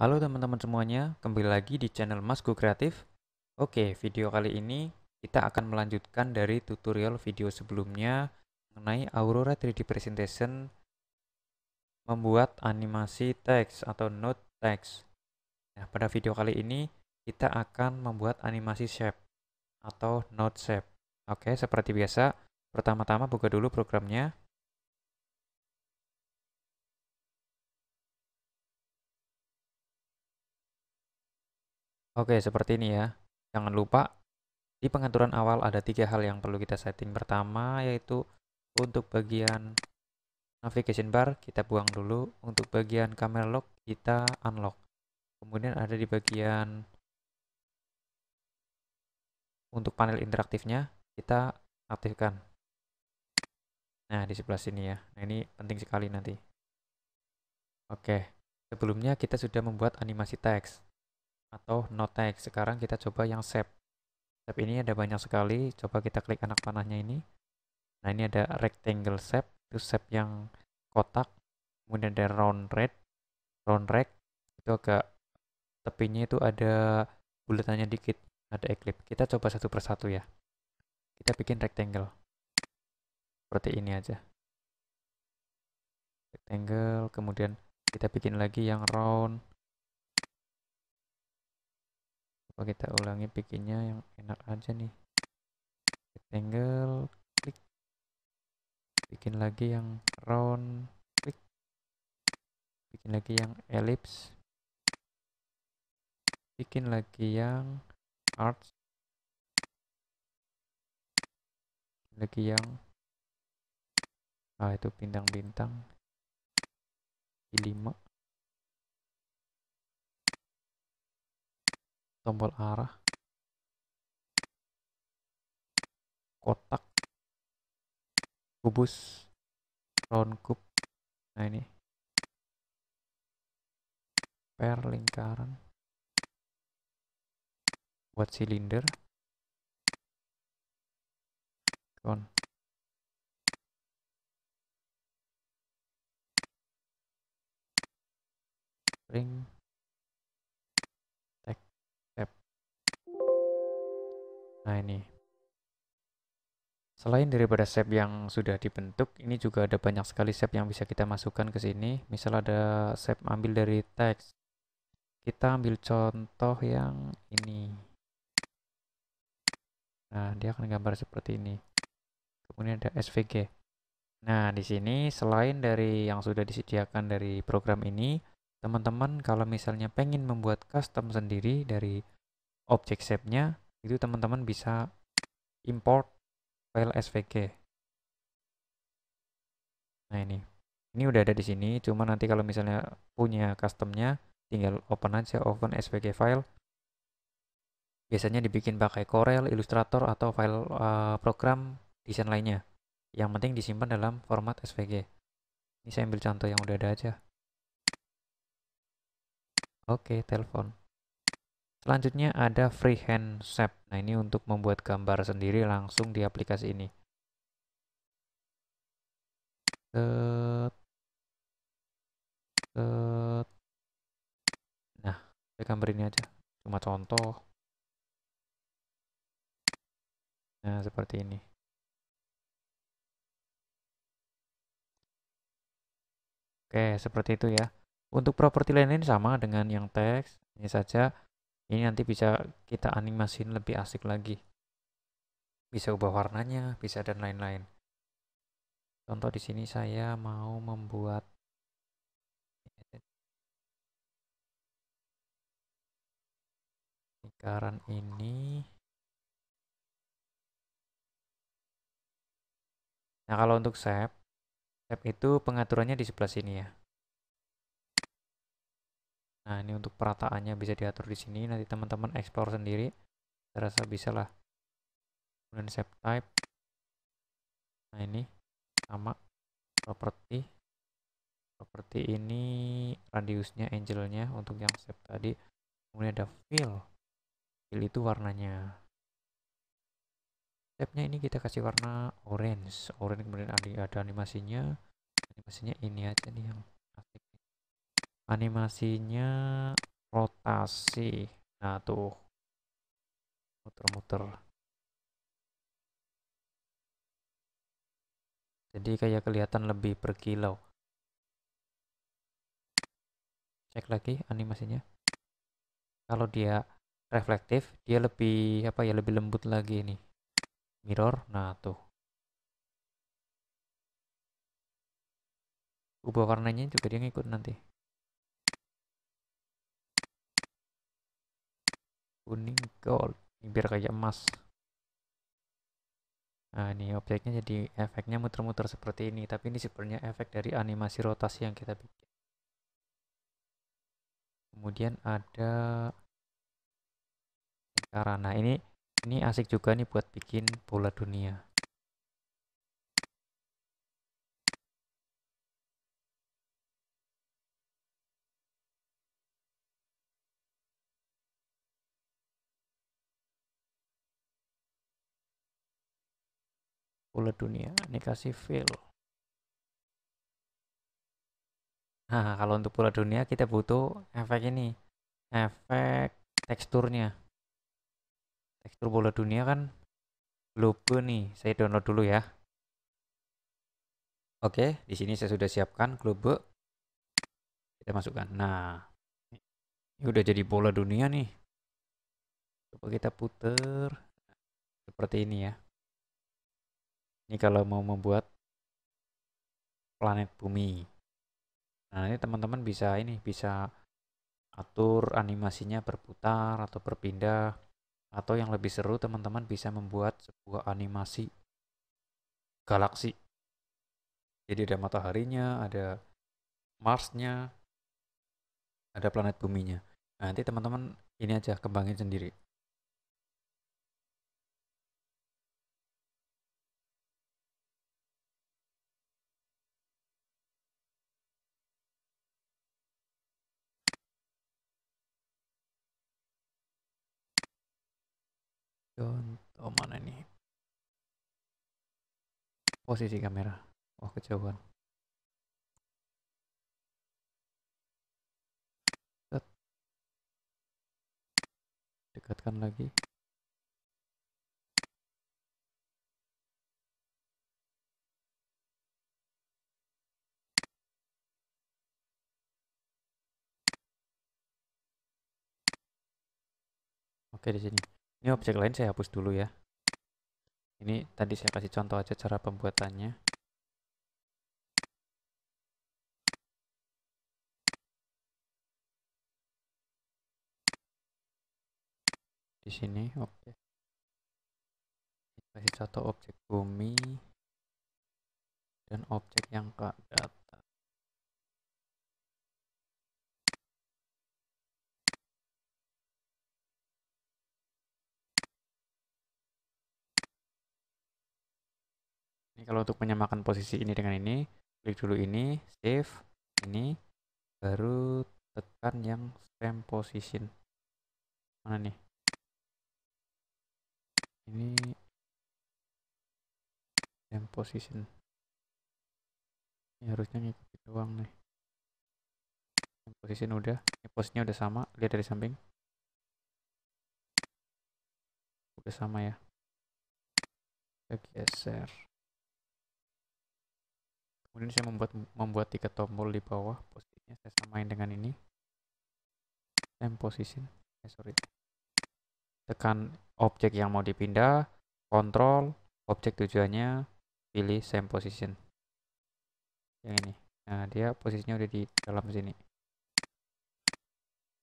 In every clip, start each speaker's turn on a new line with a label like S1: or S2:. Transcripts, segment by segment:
S1: Halo teman-teman semuanya, kembali lagi di channel Masku Kreatif. Oke, video kali ini kita akan melanjutkan dari tutorial video sebelumnya mengenai Aurora 3D Presentation membuat animasi teks atau note text. Nah, pada video kali ini kita akan membuat animasi shape atau note shape. Oke, seperti biasa, pertama-tama buka dulu programnya. Oke, seperti ini ya. Jangan lupa, di pengaturan awal ada tiga hal yang perlu kita setting. Pertama, yaitu untuk bagian navigation bar, kita buang dulu. Untuk bagian camera lock, kita unlock. Kemudian ada di bagian untuk panel interaktifnya, kita aktifkan. Nah, di sebelah sini ya. Nah, ini penting sekali nanti. Oke, sebelumnya kita sudah membuat animasi teks atau no tag. Sekarang kita coba yang shape. Shape ini ada banyak sekali. Coba kita klik anak panahnya ini. Nah, ini ada rectangle shape, itu shape yang kotak. Kemudian ada round red, round red itu agak tepinya itu ada bulatannya dikit, ada eclipse. Kita coba satu persatu ya. Kita bikin rectangle. Seperti ini aja. Rectangle, kemudian kita bikin lagi yang round coba kita ulangi bikinnya yang enak aja nih rectangle klik bikin lagi yang round klik bikin lagi yang ellipse bikin lagi yang arch bikin lagi yang ah itu bintang-bintang di tombol arah kotak kubus round cube nah ini per lingkaran buat silinder con ring Nah ini. Selain daripada shape yang sudah dibentuk, ini juga ada banyak sekali shape yang bisa kita masukkan ke sini. Misal ada shape ambil dari teks. Kita ambil contoh yang ini. Nah, dia akan gambar seperti ini. Kemudian ada SVG. Nah, di sini selain dari yang sudah disediakan dari program ini, teman-teman kalau misalnya pengen membuat custom sendiri dari objek shape-nya, itu teman-teman bisa import file svg nah ini ini udah ada di sini cuma nanti kalau misalnya punya customnya tinggal open aja open svg file biasanya dibikin pakai Corel, Illustrator atau file uh, program desain lainnya yang penting disimpan dalam format svg ini saya ambil contoh yang udah ada aja oke telepon Selanjutnya ada freehand shape. Nah, ini untuk membuat gambar sendiri langsung di aplikasi ini. Nah, saya gambar ini aja. Cuma contoh. Nah, seperti ini. Oke, seperti itu ya. Untuk properti lain ini sama dengan yang teks. Ini saja ini nanti bisa kita animasiin lebih asik lagi bisa ubah warnanya bisa dan lain-lain contoh di sini saya mau membuat lingkaran ini nah kalau untuk shape shape itu pengaturannya di sebelah sini ya Nah, ini untuk perataannya bisa diatur di sini. Nanti teman-teman explore sendiri. Saya rasa bisa lah. Kemudian shape type. Nah, ini sama property. Property ini radiusnya, angelnya untuk yang shape tadi. Kemudian ada fill. Fill itu warnanya. Shape-nya ini kita kasih warna orange. Orange kemudian ada animasinya. Animasinya ini aja nih yang animasinya rotasi nah tuh muter-muter jadi kayak kelihatan lebih berkilau cek lagi animasinya kalau dia reflektif dia lebih apa ya lebih lembut lagi ini mirror nah tuh ubah warnanya juga dia ngikut nanti kuning gold ini biar kayak emas nah ini objeknya jadi efeknya muter-muter seperti ini tapi ini sebenarnya efek dari animasi rotasi yang kita bikin kemudian ada karena nah ini ini asik juga nih buat bikin bola dunia bola dunia ini kasih fill. nah kalau untuk bola dunia kita butuh efek ini efek teksturnya tekstur bola dunia kan globe nih saya download dulu ya oke di sini saya sudah siapkan globe kita masukkan nah ini udah jadi bola dunia nih coba kita puter seperti ini ya ini kalau mau membuat planet bumi. Nah, ini teman-teman bisa ini bisa atur animasinya berputar atau berpindah atau yang lebih seru teman-teman bisa membuat sebuah animasi galaksi. Jadi ada mataharinya, ada Marsnya, ada planet buminya. Nah, nanti teman-teman ini aja kembangin sendiri. oh mana nih posisi kamera wah kejauhan dekatkan lagi Oke di sini. Ini objek lain saya hapus dulu ya. Ini tadi saya kasih contoh aja cara pembuatannya. Di sini, oke. Okay. Kasih contoh objek bumi dan objek yang ke ini kalau untuk menyamakan posisi ini dengan ini klik dulu ini save ini baru tekan yang frame position mana nih ini frame position ini harusnya ngikutin doang nih stem position udah ini posnya udah sama lihat dari samping udah sama ya kita geser kemudian saya membuat membuat tiga tombol di bawah posisinya saya samain dengan ini same position eh, sorry tekan objek yang mau dipindah kontrol objek tujuannya pilih same position yang ini nah dia posisinya udah di dalam sini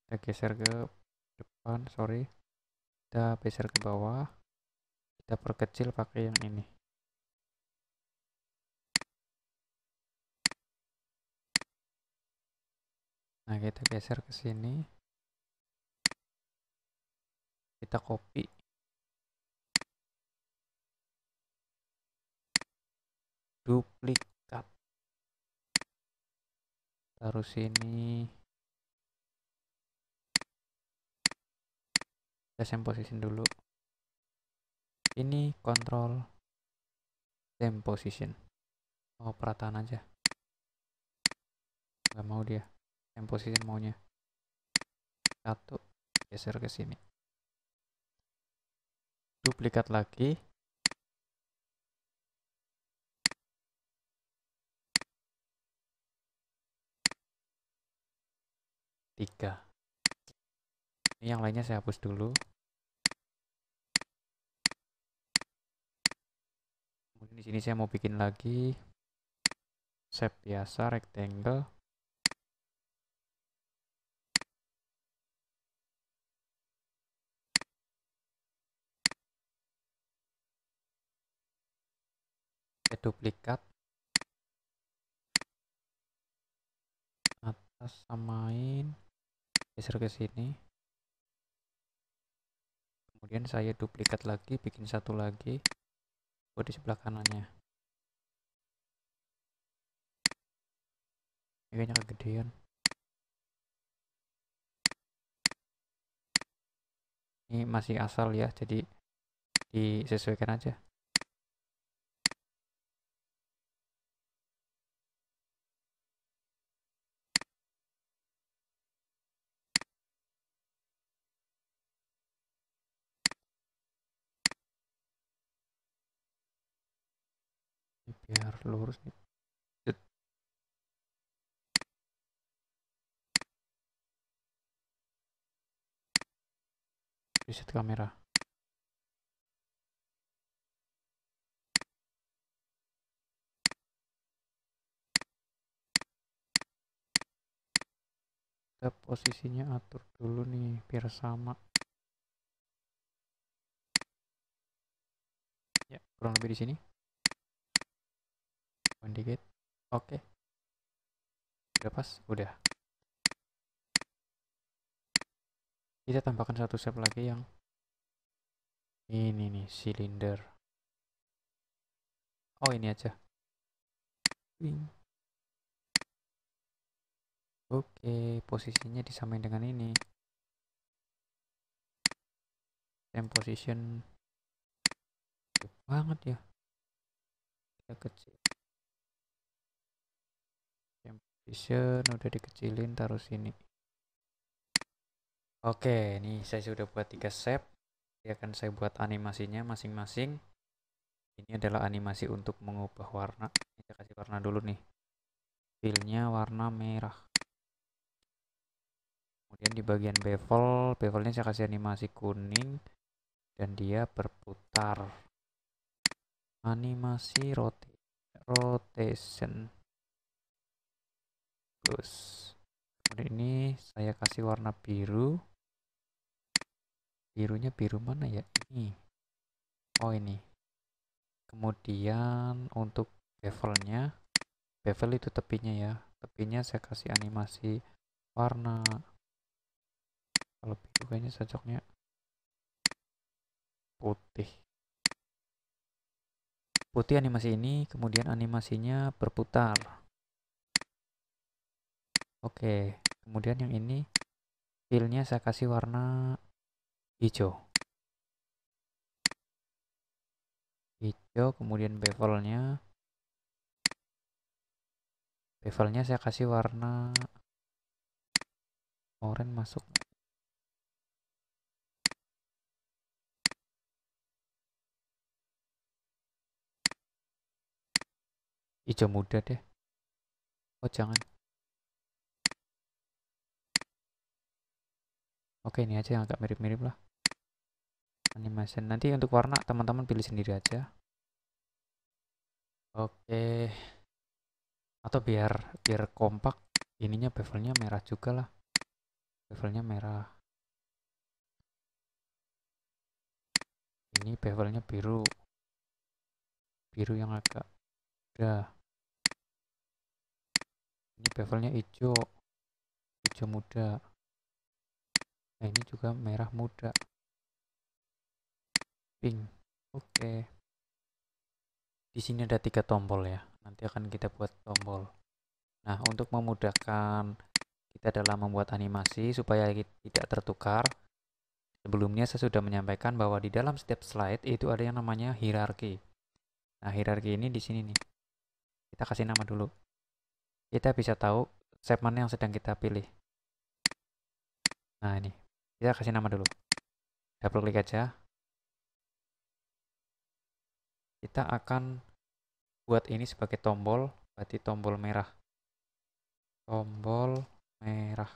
S1: kita geser ke depan sorry kita geser ke bawah kita perkecil pakai yang ini Nah, kita geser ke sini. Kita copy. Duplikat. Taruh sini. Kita same position dulu. Ini kontrol same position. mau perataan aja. Gak mau dia yang position maunya satu geser ke sini duplikat lagi tiga ini yang lainnya saya hapus dulu kemudian di sini saya mau bikin lagi shape biasa rectangle duplikat atas samain geser ke sini kemudian saya duplikat lagi bikin satu lagi buat oh, di sebelah kanannya ini kayaknya kegedean ini masih asal ya jadi disesuaikan aja lurus nih reset kamera kita posisinya atur dulu nih biar sama ya kurang lebih di sini cuman dikit oke okay. udah pas udah kita tambahkan satu set lagi yang ini nih silinder oh ini aja Wing. Oke, posisinya disamain dengan ini. Same position. banget ya. Kita kecil vision udah dikecilin taruh sini oke ini saya sudah buat tiga shape ini akan saya buat animasinya masing-masing ini adalah animasi untuk mengubah warna ini saya kasih warna dulu nih filenya warna merah kemudian di bagian bevel bevelnya saya kasih animasi kuning dan dia berputar animasi roti rotation Terus, kemudian ini saya kasih warna biru birunya biru mana ya ini oh ini kemudian untuk bevelnya bevel itu tepinya ya tepinya saya kasih animasi warna kalau biru kayaknya cocoknya putih putih animasi ini kemudian animasinya berputar Oke, kemudian yang ini filenya saya kasih warna hijau. Hijau, kemudian bevelnya bevelnya saya kasih warna oranye masuk. Hijau muda deh. Oh, jangan. Oke, ini aja yang agak mirip-mirip lah. Animation. Nanti untuk warna teman-teman pilih sendiri aja. Oke. Atau biar biar kompak, ininya bevelnya merah juga lah. Bevelnya merah. Ini bevelnya biru. Biru yang agak muda. Ini bevelnya hijau. Hijau muda nah ini juga merah muda pink oke okay. di sini ada tiga tombol ya nanti akan kita buat tombol nah untuk memudahkan kita dalam membuat animasi supaya tidak tertukar sebelumnya saya sudah menyampaikan bahwa di dalam setiap slide itu ada yang namanya hierarki nah hierarki ini di sini nih kita kasih nama dulu kita bisa tahu segmen mana yang sedang kita pilih nah ini kita ya, kasih nama dulu double klik aja kita akan buat ini sebagai tombol berarti tombol merah tombol merah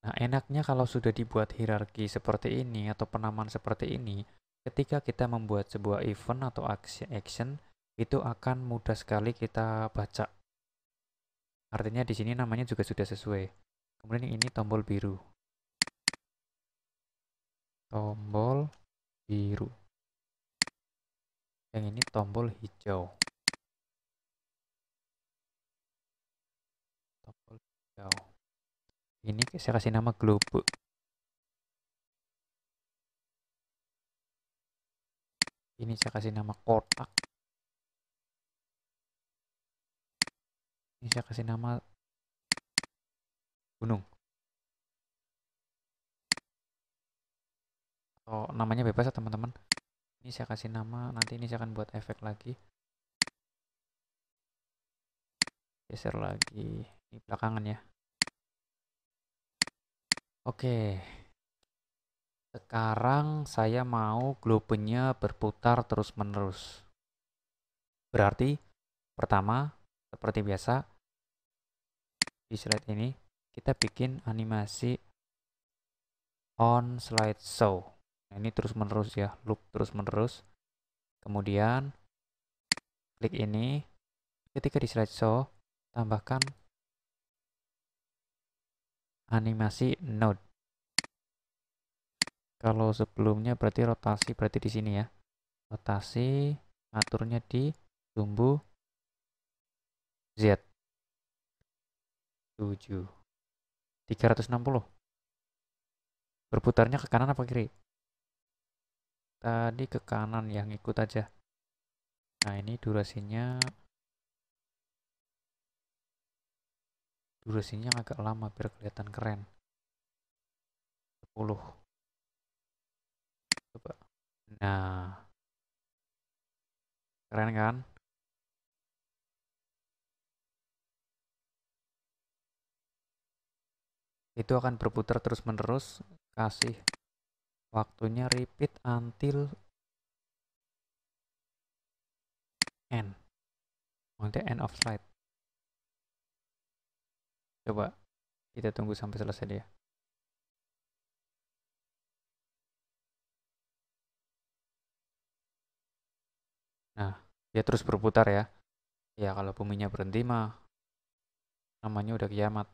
S1: nah enaknya kalau sudah dibuat hierarki seperti ini atau penamaan seperti ini ketika kita membuat sebuah event atau action itu akan mudah sekali kita baca artinya di sini namanya juga sudah sesuai kemudian ini tombol biru tombol biru yang ini tombol hijau tombol hijau ini saya kasih nama globe ini saya kasih nama kotak ini saya kasih nama gunung atau namanya bebas ya teman-teman ini saya kasih nama nanti ini saya akan buat efek lagi geser lagi ini belakangan ya oke sekarang saya mau globenya berputar terus menerus berarti pertama seperti biasa di slide ini kita bikin animasi on slide show. Nah, ini terus menerus ya, loop terus menerus. Kemudian klik ini. Ketika di slide show, tambahkan animasi node. Kalau sebelumnya berarti rotasi berarti di sini ya. Rotasi aturnya di sumbu Z 7 360 berputarnya ke kanan apa kiri tadi eh, ke kanan yang ikut aja nah ini durasinya durasinya agak lama biar kelihatan keren 10 coba nah keren kan itu akan berputar terus menerus kasih waktunya repeat until end until end of slide coba kita tunggu sampai selesai dia ya. nah dia terus berputar ya ya kalau buminya berhenti mah namanya udah kiamat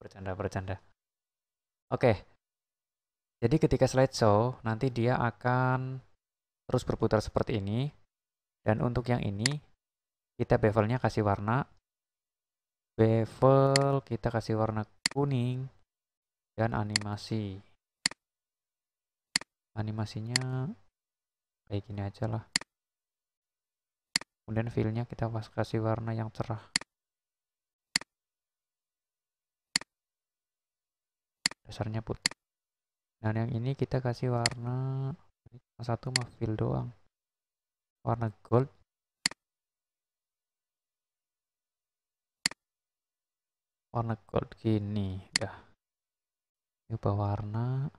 S1: bercanda bercanda oke okay. Jadi ketika slide show nanti dia akan terus berputar seperti ini. Dan untuk yang ini, kita bevelnya kasih warna. Bevel kita kasih warna kuning. Dan animasi. Animasinya kayak gini aja lah. Kemudian fill-nya kita kasih warna yang cerah. Dasarnya putih dan yang ini kita kasih warna satu mah fill doang warna gold warna gold gini dah ubah warna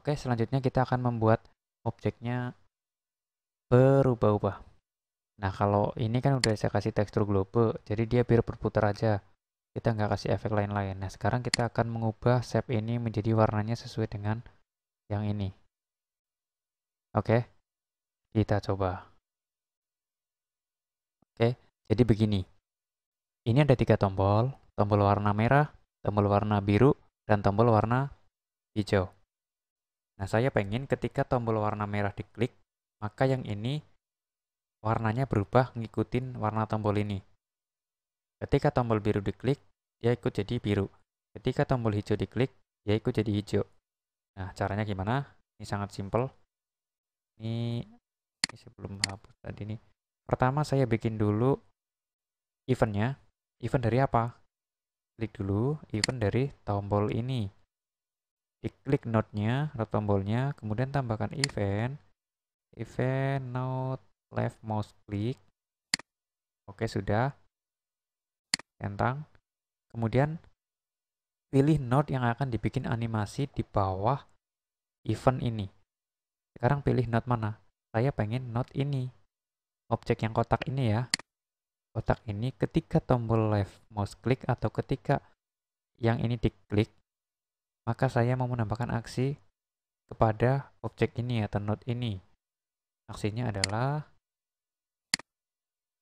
S1: oke selanjutnya kita akan membuat objeknya berubah-ubah Nah kalau ini kan udah saya kasih tekstur globe, jadi dia biar berputar aja. Kita nggak kasih efek lain-lain. Nah sekarang kita akan mengubah shape ini menjadi warnanya sesuai dengan yang ini. Oke, kita coba. Oke, jadi begini. Ini ada tiga tombol, tombol warna merah, tombol warna biru, dan tombol warna hijau. Nah saya pengen ketika tombol warna merah diklik, maka yang ini warnanya berubah ngikutin warna tombol ini. Ketika tombol biru diklik, dia ikut jadi biru. Ketika tombol hijau diklik, dia ikut jadi hijau. Nah, caranya gimana? Ini sangat simpel. Ini, ini sebelum hapus tadi nih. Pertama saya bikin dulu eventnya. Event dari apa? Klik dulu event dari tombol ini. Diklik node-nya, atau tombolnya, kemudian tambahkan event. Event node left mouse click oke sudah centang kemudian pilih node yang akan dibikin animasi di bawah event ini sekarang pilih node mana saya pengen node ini objek yang kotak ini ya kotak ini ketika tombol left mouse click atau ketika yang ini diklik maka saya mau menambahkan aksi kepada objek ini atau node ini aksinya adalah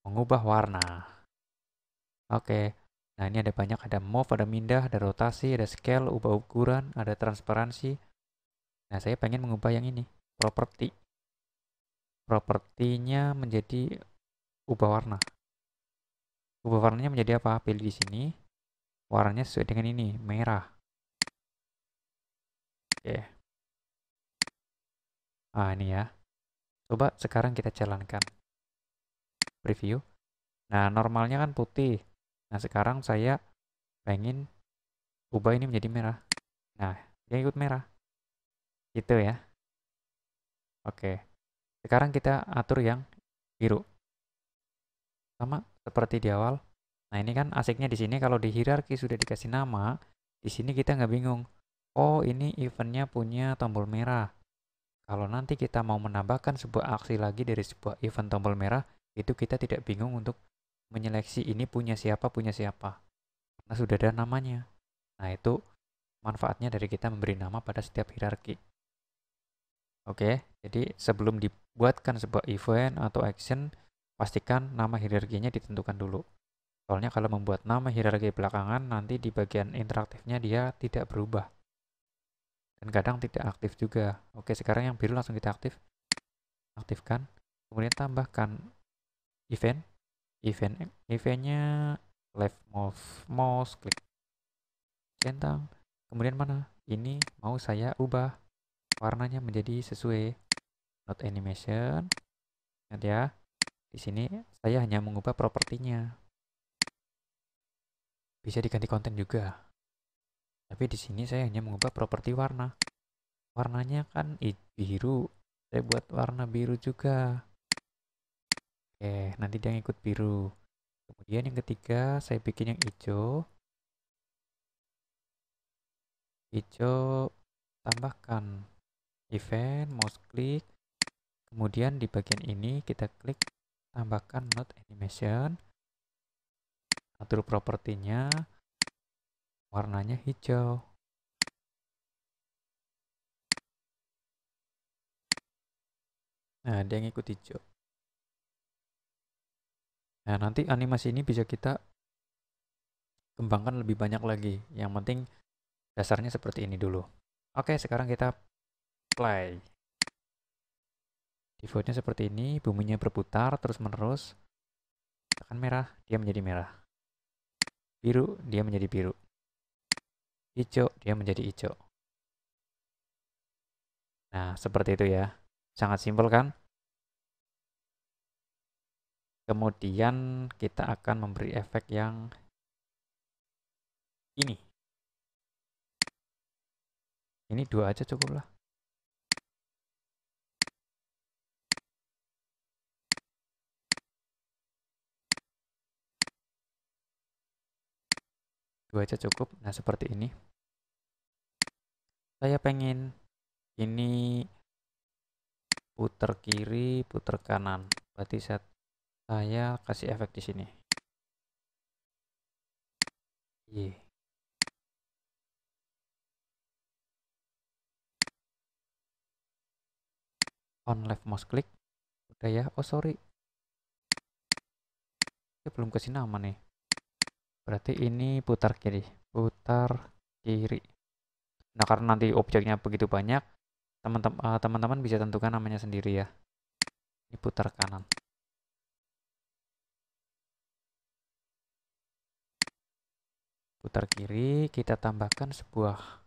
S1: mengubah warna. Oke, nah ini ada banyak, ada move, ada mindah, ada rotasi, ada scale, ubah ukuran, ada transparansi. Nah, saya pengen mengubah yang ini, property. Propertinya menjadi ubah warna. Ubah warnanya menjadi apa? Pilih di sini. Warnanya sesuai dengan ini, merah. Oke. Ah, ini ya. Coba sekarang kita jalankan preview. Nah, normalnya kan putih. Nah, sekarang saya pengen ubah ini menjadi merah. Nah, dia ikut merah. Gitu ya. Oke. Sekarang kita atur yang biru. Sama seperti di awal. Nah, ini kan asiknya di sini kalau di hierarki sudah dikasih nama, di sini kita nggak bingung. Oh, ini eventnya punya tombol merah. Kalau nanti kita mau menambahkan sebuah aksi lagi dari sebuah event tombol merah, itu kita tidak bingung untuk menyeleksi ini punya siapa, punya siapa. Karena sudah ada namanya. Nah, itu manfaatnya dari kita memberi nama pada setiap hierarki. Oke, jadi sebelum dibuatkan sebuah event atau action, pastikan nama hierarkinya ditentukan dulu. Soalnya kalau membuat nama hierarki belakangan, nanti di bagian interaktifnya dia tidak berubah. Dan kadang tidak aktif juga. Oke, sekarang yang biru langsung kita aktif. Aktifkan. Kemudian tambahkan event event eventnya left mouse mouse klik centang kemudian mana ini mau saya ubah warnanya menjadi sesuai not animation ingat ya di sini saya hanya mengubah propertinya bisa diganti konten juga tapi di sini saya hanya mengubah properti warna warnanya kan biru saya buat warna biru juga Oke, nanti dia ngikut biru. Kemudian yang ketiga, saya bikin yang hijau. Hijau tambahkan event, mouse klik. Kemudian di bagian ini kita klik tambahkan node animation. Atur propertinya, warnanya hijau. Nah, dia ngikut hijau. Nah, nanti animasi ini bisa kita kembangkan lebih banyak lagi. Yang penting dasarnya seperti ini dulu. Oke, sekarang kita play. Defaultnya seperti ini, buminya berputar terus-menerus. Tekan merah, dia menjadi merah. Biru, dia menjadi biru. Hijau, dia menjadi hijau. Nah, seperti itu ya. Sangat simpel kan? Kemudian kita akan memberi efek yang ini. Ini dua aja cukup lah. Dua aja cukup. Nah, seperti ini. Saya pengen ini putar kiri, putar kanan. Berarti saya saya kasih efek di sini. Yeah. On left mouse click. Udah ya. Oh sorry. Ini belum kasih nama nih. Berarti ini putar kiri. Putar kiri. Nah karena nanti objeknya begitu banyak, eh, teman-teman uh, teman -teman bisa tentukan namanya sendiri ya. Ini putar kanan. putar kiri kita tambahkan sebuah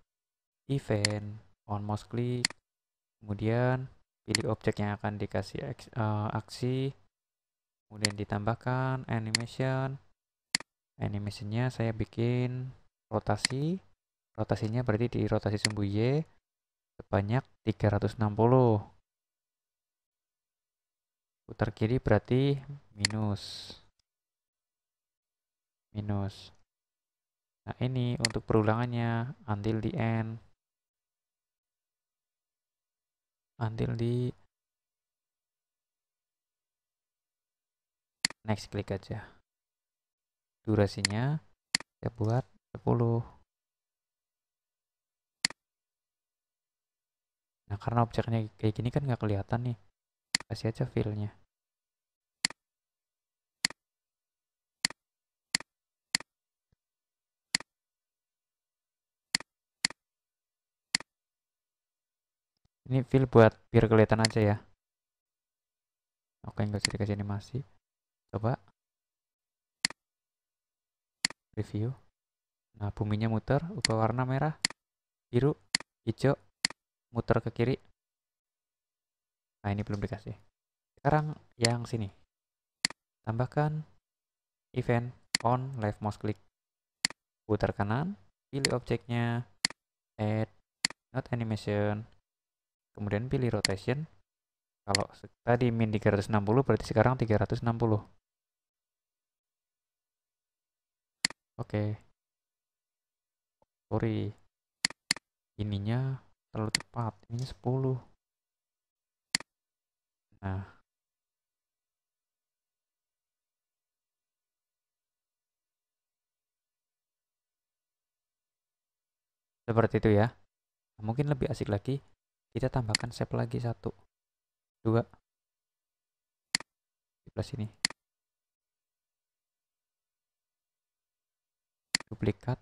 S1: event on mouse click kemudian pilih objek yang akan dikasih eh, aksi kemudian ditambahkan animation animationnya saya bikin rotasi rotasinya berarti di rotasi sumbu Y sebanyak 360 putar kiri berarti minus minus Nah, ini untuk perulangannya until the end. Until the next klik aja. Durasinya saya buat 10. Nah, karena objeknya kayak gini kan nggak kelihatan nih. Kasih aja filenya. Ini fill buat biar kelihatan aja ya. Oke, nggak usah dikasih animasi. Coba. Review. Nah, buminya muter, ubah warna merah, biru, hijau, muter ke kiri. Nah, ini belum dikasih. Sekarang yang sini. Tambahkan event on live mouse click. Putar kanan, pilih objeknya, add, not animation, kemudian pilih rotation kalau tadi min 360 berarti sekarang 360 oke okay. sorry ininya terlalu cepat ini 10 nah seperti itu ya mungkin lebih asik lagi kita tambahkan shape lagi satu dua di plus ini duplikat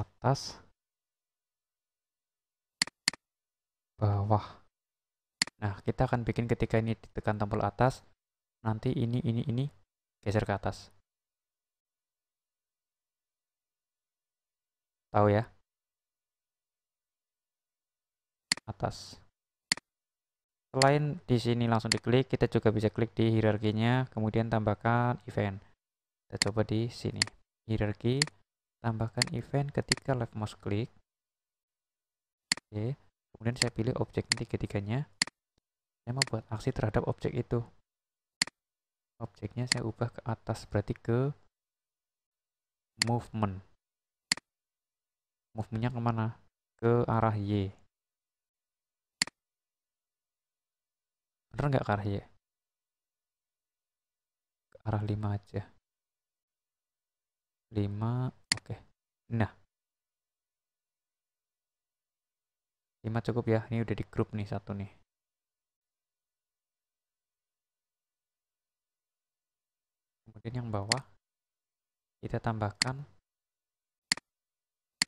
S1: atas bawah nah kita akan bikin ketika ini ditekan tombol atas nanti ini ini ini geser ke atas tahu ya atas selain di sini langsung diklik kita juga bisa klik di hierarkinya kemudian tambahkan event kita coba di sini hierarki tambahkan event ketika left mouse klik oke kemudian saya pilih objek tiga-tiganya saya mau buat aksi terhadap objek itu objeknya saya ubah ke atas berarti ke movement movementnya kemana? Ke arah Y. Bener nggak ke arah Y? Ke arah 5 aja. 5, oke. Okay. Nah. 5 cukup ya, ini udah di grup nih satu nih. Kemudian yang bawah, kita tambahkan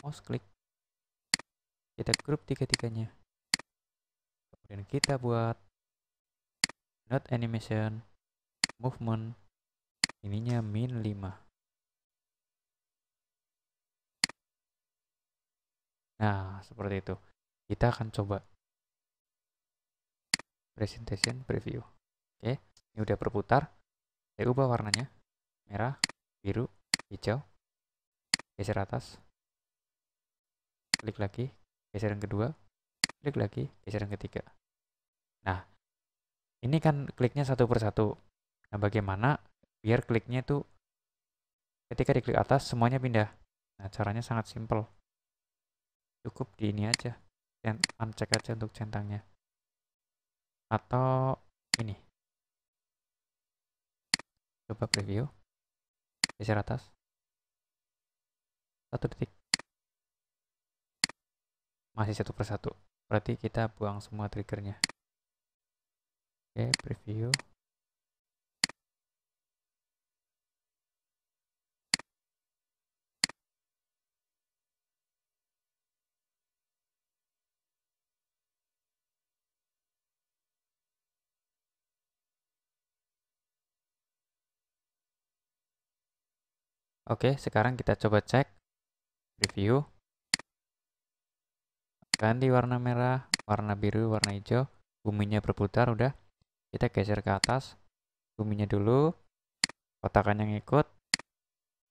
S1: mouse klik kita grup tiga-tiganya kemudian kita buat not animation movement ininya min 5 Nah, seperti itu. Kita akan coba presentation preview. Oke, ini udah berputar. Saya ubah warnanya. Merah, biru, hijau. Geser atas klik lagi, geser yang kedua, klik lagi, geser yang ketiga. Nah, ini kan kliknya satu persatu. Nah, bagaimana biar kliknya itu ketika diklik atas semuanya pindah? Nah, caranya sangat simple. Cukup di ini aja. Dan uncheck aja untuk centangnya. Atau ini. Coba preview. Geser atas. Satu detik masih satu persatu berarti kita buang semua triggernya oke preview Oke, sekarang kita coba cek preview ganti warna merah warna biru warna hijau buminya berputar udah kita geser ke atas buminya dulu kotakannya ngikut,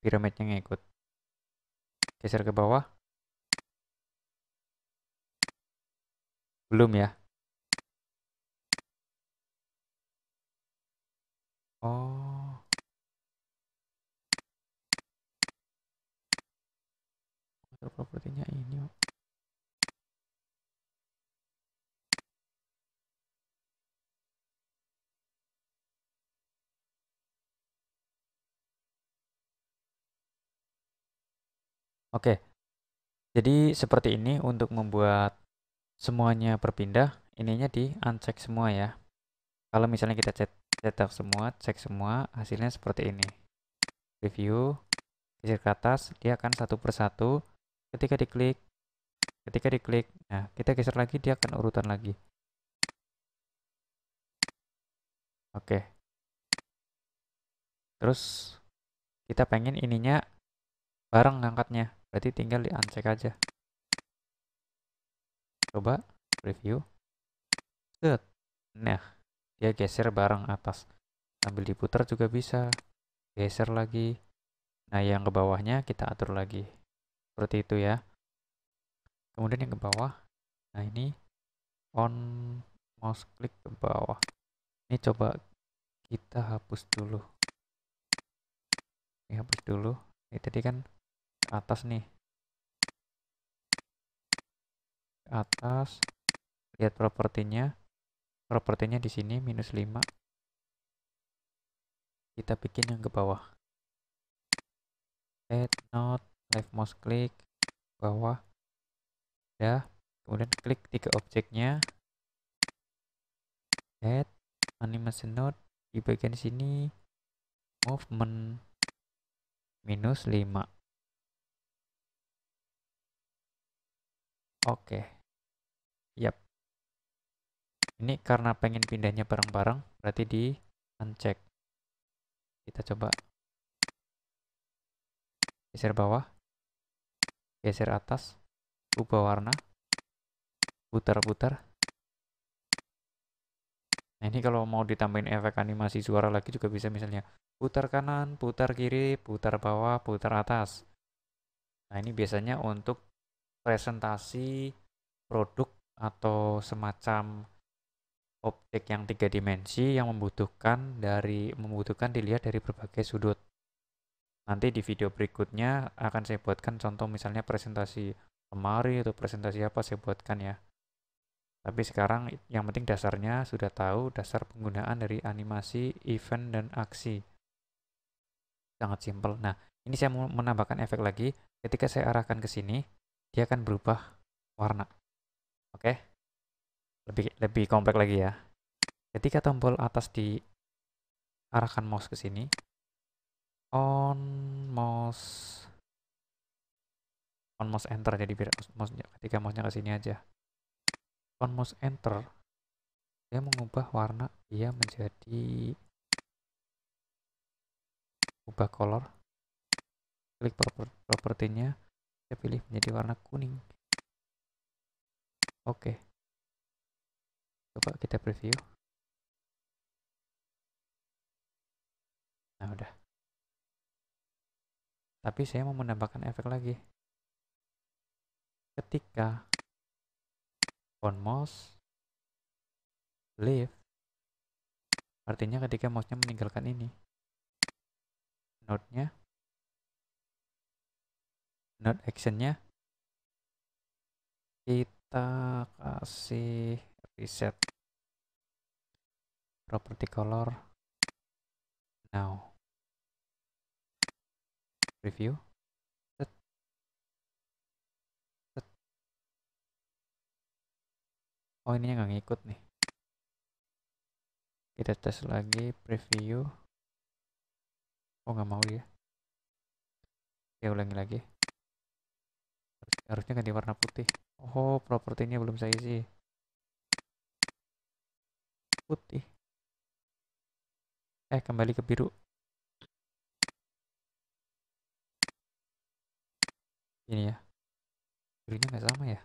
S1: piramidnya ngikut. geser ke bawah belum ya oh propertinya ini Oke, jadi seperti ini untuk membuat semuanya berpindah, ininya di uncheck semua ya. Kalau misalnya kita cetak semua, cek semua, hasilnya seperti ini. Review geser ke atas, dia akan satu persatu. Ketika diklik, ketika diklik, nah kita geser lagi, dia akan urutan lagi. Oke. Terus kita pengen ininya bareng ngangkatnya berarti tinggal di uncheck aja coba review set nah dia geser barang atas sambil diputar juga bisa geser lagi nah yang ke bawahnya kita atur lagi seperti itu ya kemudian yang ke bawah nah ini on mouse klik ke bawah ini coba kita hapus dulu ini hapus dulu ini tadi kan atas nih ke atas lihat propertinya propertinya di sini minus 5 kita bikin yang ke bawah add node left mouse klik bawah ya kemudian klik tiga objeknya add animation node di bagian sini movement minus 5 Oke. Yap. Ini karena pengen pindahnya bareng-bareng, berarti di uncheck. Kita coba geser bawah, geser atas, ubah warna, putar-putar. Nah ini kalau mau ditambahin efek animasi suara lagi juga bisa misalnya putar kanan, putar kiri, putar bawah, putar atas. Nah ini biasanya untuk presentasi produk atau semacam objek yang tiga dimensi yang membutuhkan dari membutuhkan dilihat dari berbagai sudut. Nanti di video berikutnya akan saya buatkan contoh misalnya presentasi lemari atau presentasi apa saya buatkan ya. Tapi sekarang yang penting dasarnya sudah tahu dasar penggunaan dari animasi, event, dan aksi. Sangat simpel. Nah, ini saya mau menambahkan efek lagi. Ketika saya arahkan ke sini, dia akan berubah warna. Oke. Okay? Lebih lebih kompleks lagi ya. Ketika tombol atas diarahkan mouse ke sini, on mouse on mouse enter jadi biar mouse ketika mouse-nya ke sini aja. On mouse enter dia mengubah warna dia menjadi ubah color klik propertinya saya pilih menjadi warna kuning. Oke. Coba kita preview. Nah, udah. Tapi saya mau menambahkan efek lagi. Ketika on mouse leave artinya ketika mouse-nya meninggalkan ini node-nya not actionnya kita kasih reset property color now review set. Set. oh ininya nggak ngikut nih kita tes lagi preview oh nggak mau dia ya ulangi lagi harusnya ganti warna putih oh propertinya belum saya isi putih eh kembali ke biru ini ya birunya nggak sama ya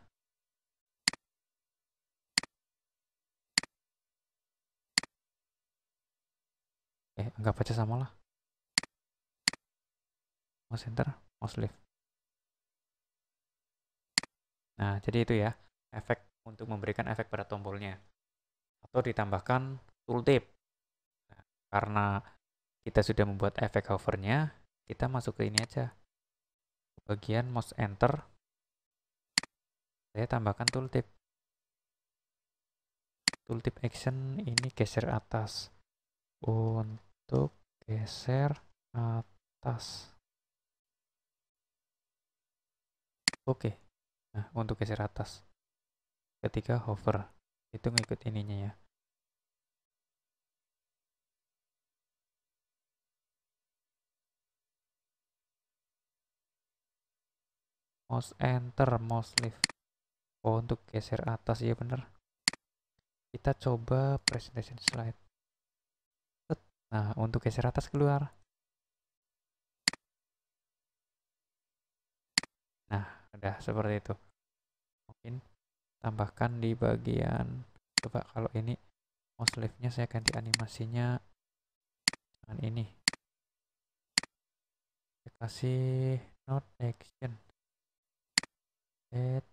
S1: eh anggap aja sama lah mouse center mau left Nah, jadi itu ya, efek untuk memberikan efek pada tombolnya. Atau ditambahkan tooltip. Nah, karena kita sudah membuat efek hovernya, kita masuk ke ini aja. Bagian mouse enter. Saya tambahkan tooltip. Tooltip action ini geser atas. Untuk geser atas. Oke. Okay. Nah, untuk geser atas. Ketika hover, itu ngikut ininya ya. Mouse enter, mouse lift. Oh, untuk geser atas ya bener. Kita coba presentation slide. Nah, untuk geser atas keluar. rendah seperti itu mungkin tambahkan di bagian coba kalau ini mouse nya saya ganti animasinya dengan ini saya kasih not action set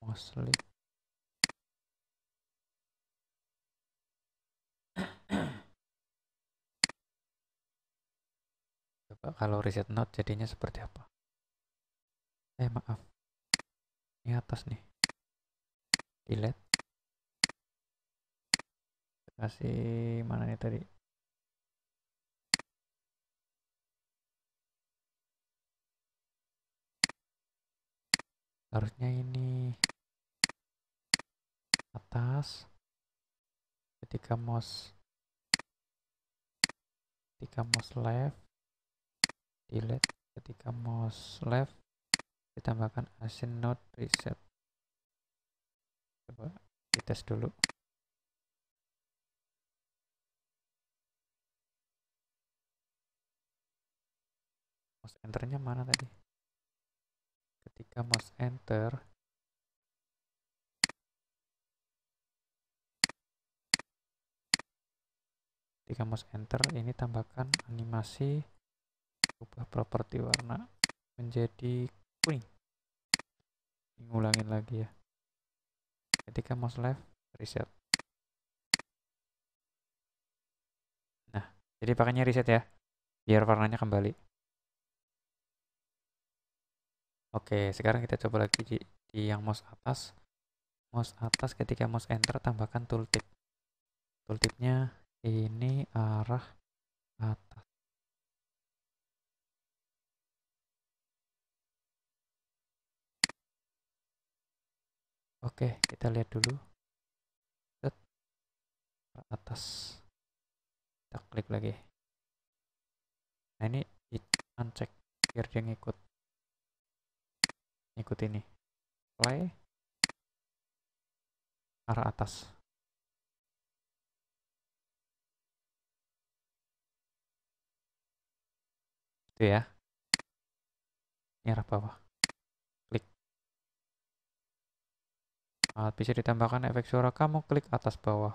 S1: mouse left kalau reset node jadinya seperti apa eh maaf ini atas nih delete kasih mana nih tadi harusnya ini atas ketika mouse ketika mouse left delete ketika mouse left ditambahkan asin node reset coba kita dites dulu mouse enternya mana tadi ketika mouse enter ketika mouse enter ini tambahkan animasi ubah properti warna menjadi kuning ngulangin lagi ya ketika mouse left reset nah jadi pakainya reset ya biar warnanya kembali oke sekarang kita coba lagi di, di yang mouse atas mouse atas ketika mouse enter tambahkan tooltip tooltipnya ini arah atas Oke, kita lihat dulu. Set. Atas. Kita klik lagi. Nah, ini uncheck biar dia ngikut. Ngikut ini. Play arah atas. Itu ya. Ini arah bawah. Alat eh, bisa ditambahkan efek suara kamu klik atas bawah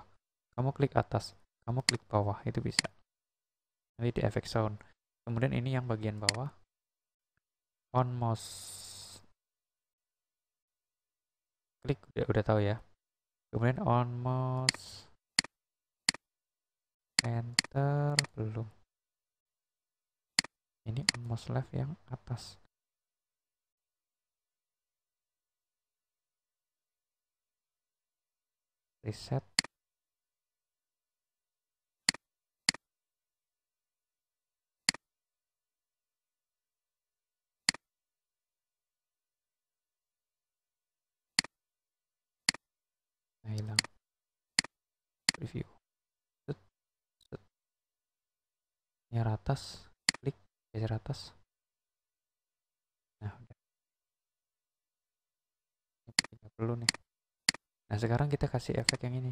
S1: kamu klik atas kamu klik bawah itu bisa nanti di efek sound kemudian ini yang bagian bawah on mouse klik udah, udah tahu ya kemudian on mouse enter belum ini on mouse left yang atas reset nah hilang review, set, set. nyer atas klik geser atas nah udah ini perlu nih Nah sekarang kita kasih efek yang ini.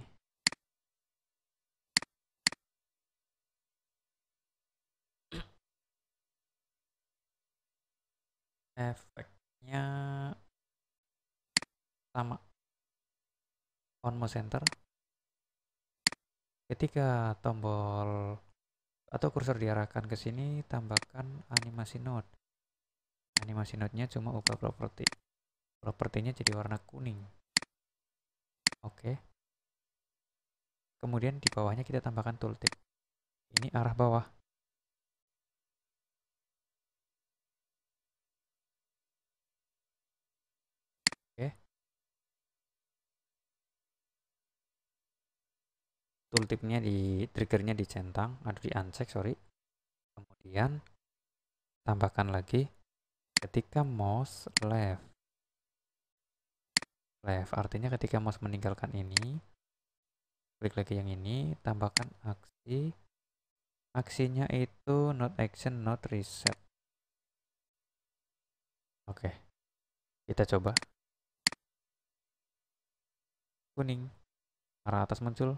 S1: Efeknya sama. On mode center. Ketika tombol atau kursor diarahkan ke sini, tambahkan animasi node. Animasi node-nya cuma ubah properti. Propertinya jadi warna kuning. Oke. Kemudian di bawahnya kita tambahkan tooltip. Ini arah bawah. Oke. Tooltipnya di triggernya dicentang, aduh di uncheck, sorry. Kemudian tambahkan lagi ketika mouse left left. Artinya ketika mouse meninggalkan ini, klik lagi yang ini, tambahkan aksi. Aksinya itu not action, not reset. Oke, kita coba. Kuning, arah atas muncul.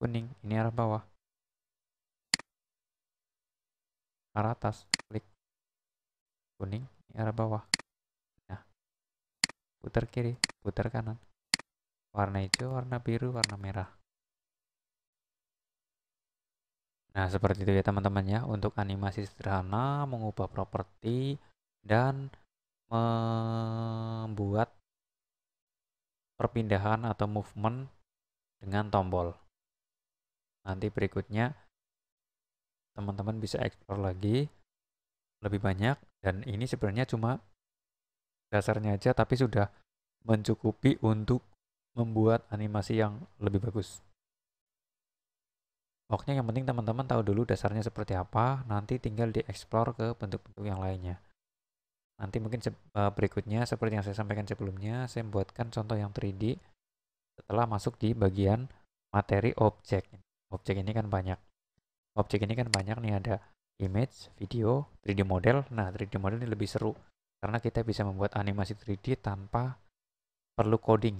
S1: Kuning, ini arah bawah. Arah atas, klik. Kuning, arah bawah nah putar kiri putar kanan warna hijau warna biru warna merah nah seperti itu ya teman-teman ya untuk animasi sederhana mengubah properti dan membuat perpindahan atau movement dengan tombol. Nanti berikutnya teman-teman bisa explore lagi lebih banyak dan ini sebenarnya cuma dasarnya aja tapi sudah mencukupi untuk membuat animasi yang lebih bagus. Pokoknya yang penting teman-teman tahu dulu dasarnya seperti apa, nanti tinggal dieksplor ke bentuk-bentuk yang lainnya. Nanti mungkin eh, berikutnya, seperti yang saya sampaikan sebelumnya, saya membuatkan contoh yang 3D setelah masuk di bagian materi objek. Objek ini kan banyak. Objek ini kan banyak nih, ada image, video, 3D model. Nah, 3D model ini lebih seru karena kita bisa membuat animasi 3D tanpa perlu coding.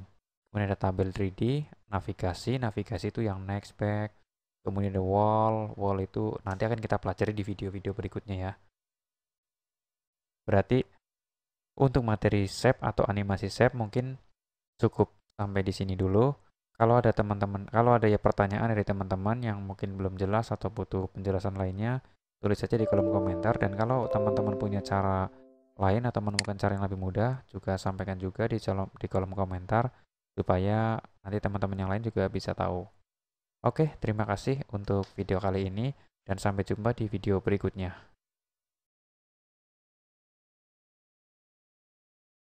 S1: Kemudian ada tabel 3D, navigasi, navigasi itu yang next back, kemudian ada wall, wall itu nanti akan kita pelajari di video-video berikutnya ya. Berarti untuk materi shape atau animasi shape mungkin cukup sampai di sini dulu. Kalau ada teman-teman, kalau ada ya pertanyaan dari teman-teman yang mungkin belum jelas atau butuh penjelasan lainnya, tulis saja di kolom komentar dan kalau teman-teman punya cara lain atau menemukan cara yang lebih mudah juga sampaikan juga di kolom di kolom komentar supaya nanti teman-teman yang lain juga bisa tahu. Oke, terima kasih untuk video kali ini dan sampai jumpa di video berikutnya.